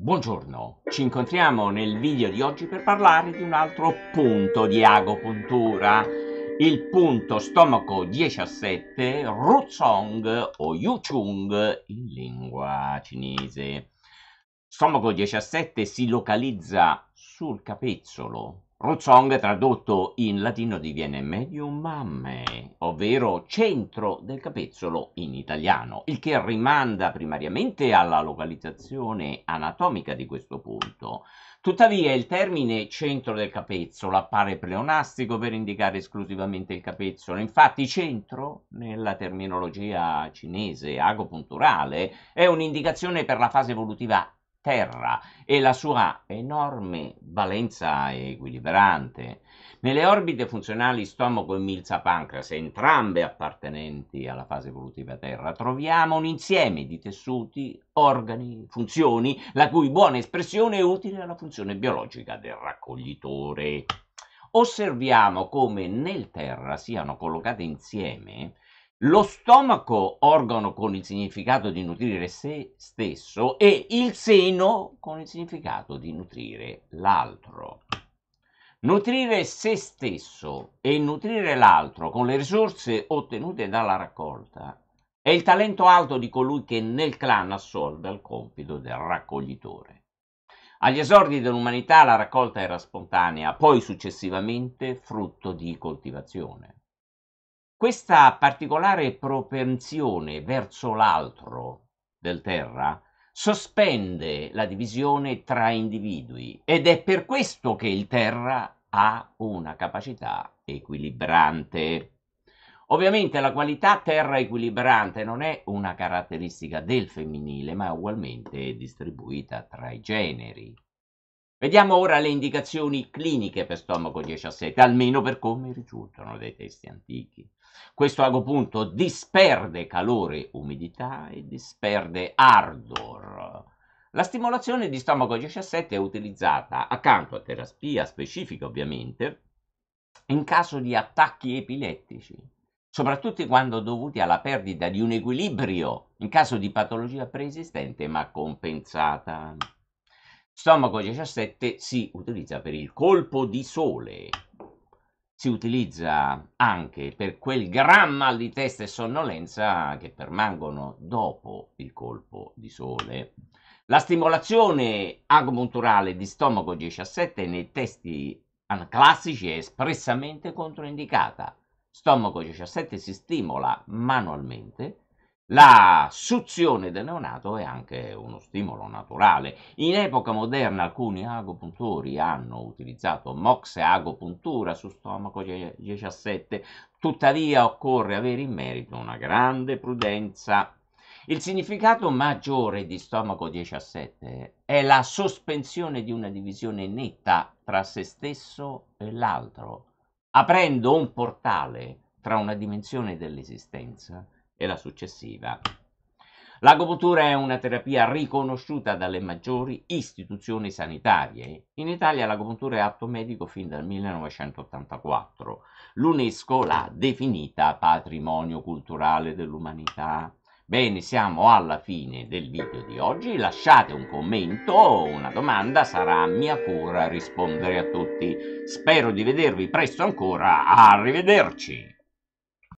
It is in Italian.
Buongiorno, ci incontriamo nel video di oggi per parlare di un altro punto di agopuntura, il punto stomaco 17 Ruzong o Yuchung in lingua cinese. Stomaco 17 si localizza sul capezzolo lo tradotto in latino diviene medium mamme, ovvero centro del capezzolo in italiano, il che rimanda primariamente alla localizzazione anatomica di questo punto. Tuttavia il termine centro del capezzolo appare pleonastico per indicare esclusivamente il capezzolo, infatti centro nella terminologia cinese agopunturale è un'indicazione per la fase evolutiva Terra e la sua enorme valenza equilibrante. Nelle orbite funzionali stomaco e milza pancreas, entrambe appartenenti alla fase evolutiva Terra, troviamo un insieme di tessuti, organi, funzioni, la cui buona espressione è utile alla funzione biologica del raccoglitore. Osserviamo come nel Terra siano collocate insieme lo stomaco, organo con il significato di nutrire se stesso, e il seno con il significato di nutrire l'altro. Nutrire se stesso e nutrire l'altro con le risorse ottenute dalla raccolta è il talento alto di colui che nel clan assolve il compito del raccoglitore. Agli esordi dell'umanità la raccolta era spontanea, poi successivamente frutto di coltivazione. Questa particolare propensione verso l'altro del Terra sospende la divisione tra individui ed è per questo che il Terra ha una capacità equilibrante. Ovviamente la qualità terra equilibrante non è una caratteristica del femminile, ma è ugualmente distribuita tra i generi. Vediamo ora le indicazioni cliniche per stomaco 17, almeno per come risultano dai testi antichi. Questo agopunto disperde calore, umidità e disperde ardor. La stimolazione di stomaco 17 è utilizzata accanto a terapia specifica ovviamente in caso di attacchi epilettici, soprattutto quando dovuti alla perdita di un equilibrio in caso di patologia preesistente ma compensata. Stomaco 17 si utilizza per il colpo di sole, si utilizza anche per quel gran mal di testa e sonnolenza che permangono dopo il colpo di sole. La stimolazione agopunturale di stomaco 17 nei testi classici è espressamente controindicata. Stomaco 17 si stimola manualmente la suzione del neonato è anche uno stimolo naturale. In epoca moderna alcuni agopuntori hanno utilizzato mox e agopuntura su stomaco 17, tuttavia occorre avere in merito una grande prudenza. Il significato maggiore di stomaco 17 è la sospensione di una divisione netta tra se stesso e l'altro, aprendo un portale tra una dimensione dell'esistenza e la successiva. L'agopuntura è una terapia riconosciuta dalle maggiori istituzioni sanitarie. In Italia l'agopuntura è atto medico fin dal 1984. L'UNESCO l'ha definita patrimonio culturale dell'umanità. Bene, siamo alla fine del video di oggi. Lasciate un commento o una domanda, sarà mia cura rispondere a tutti. Spero di vedervi presto ancora. Arrivederci!